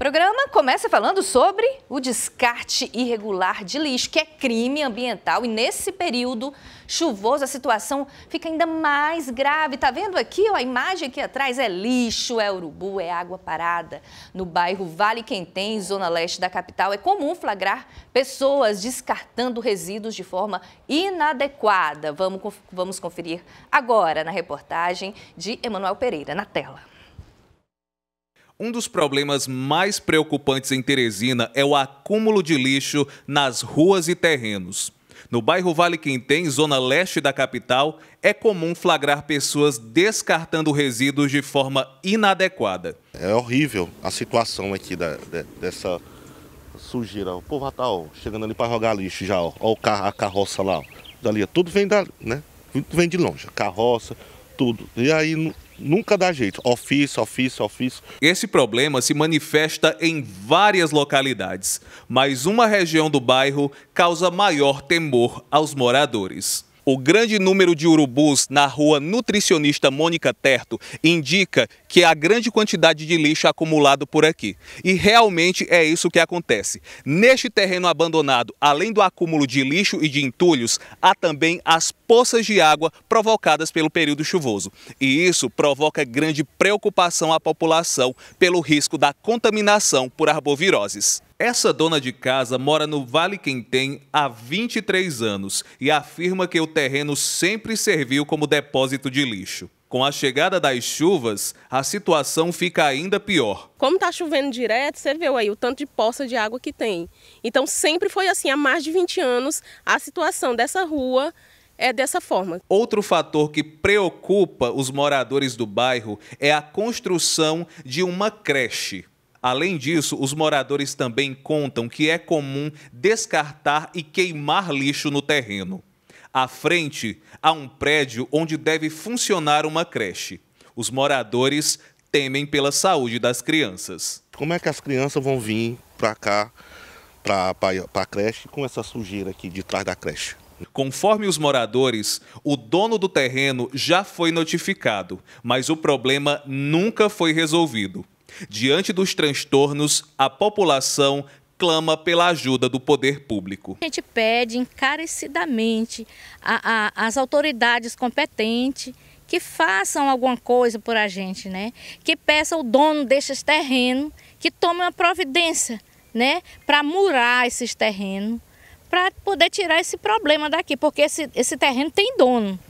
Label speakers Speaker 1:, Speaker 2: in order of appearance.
Speaker 1: programa começa falando sobre o descarte irregular de lixo, que é crime ambiental. E nesse período chuvoso, a situação fica ainda mais grave. Tá vendo aqui ó, a imagem aqui atrás? É lixo, é urubu, é água parada. No bairro Vale Quentém, zona leste da capital, é comum flagrar pessoas descartando resíduos de forma inadequada. Vamos, vamos conferir agora na reportagem de Emanuel Pereira, na tela.
Speaker 2: Um dos problemas mais preocupantes em Teresina é o acúmulo de lixo nas ruas e terrenos. No bairro Vale Quintém, zona leste da capital, é comum flagrar pessoas descartando resíduos de forma inadequada.
Speaker 3: É horrível a situação aqui da, de, dessa sujeira. O povo já tá ó, chegando ali para jogar lixo já, ó. ó a carroça lá, ó. Dali, tudo vem da, né? Tudo vem de longe, carroça, tudo.
Speaker 2: E aí Nunca dá jeito. Ofício, ofício, ofício. Esse problema se manifesta em várias localidades, mas uma região do bairro causa maior temor aos moradores. O grande número de urubus na rua Nutricionista Mônica Terto indica que a grande quantidade de lixo acumulado por aqui. E realmente é isso que acontece. Neste terreno abandonado, além do acúmulo de lixo e de entulhos, há também as poças de água provocadas pelo período chuvoso. E isso provoca grande preocupação à população pelo risco da contaminação por arboviroses. Essa dona de casa mora no Vale Quem há 23 anos e afirma que o terreno sempre serviu como depósito de lixo. Com a chegada das chuvas, a situação fica ainda pior.
Speaker 1: Como está chovendo direto, você viu aí o tanto de poça de água que tem. Então sempre foi assim, há mais de 20 anos, a situação dessa rua é dessa forma.
Speaker 2: Outro fator que preocupa os moradores do bairro é a construção de uma creche. Além disso, os moradores também contam que é comum descartar e queimar lixo no terreno. À frente, há um prédio onde deve funcionar uma creche. Os moradores temem pela saúde das crianças.
Speaker 3: Como é que as crianças vão vir para cá, para a creche, com essa sujeira aqui de trás
Speaker 2: da creche? Conforme os moradores, o dono do terreno já foi notificado, mas o problema nunca foi resolvido. Diante dos transtornos, a população clama pela ajuda do poder público.
Speaker 1: A gente pede encarecidamente às autoridades competentes que façam alguma coisa por a gente, né? Que peça o dono desses terrenos que tome uma providência, né? Para murar esses terrenos, para poder tirar esse problema daqui, porque esse, esse terreno tem dono.